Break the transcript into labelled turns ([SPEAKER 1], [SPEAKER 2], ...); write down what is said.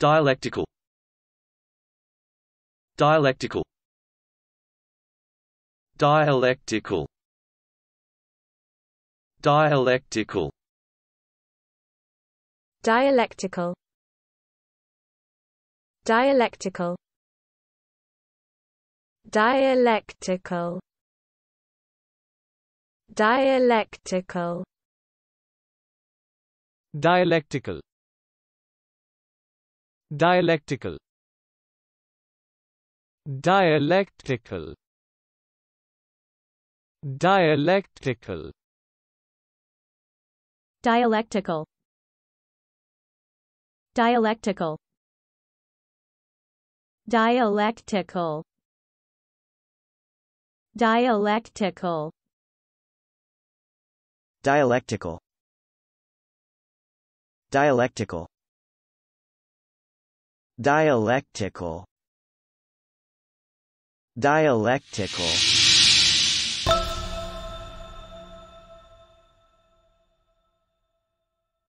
[SPEAKER 1] Dialectical Dialectical Dialectical Dialectical Dialectical Dialectical Dialectical Dialectical Dialectical dialectical dialectical dialectical dialectical dialectical dialectical dialectical dialectical dialectical Dialectical Dialectical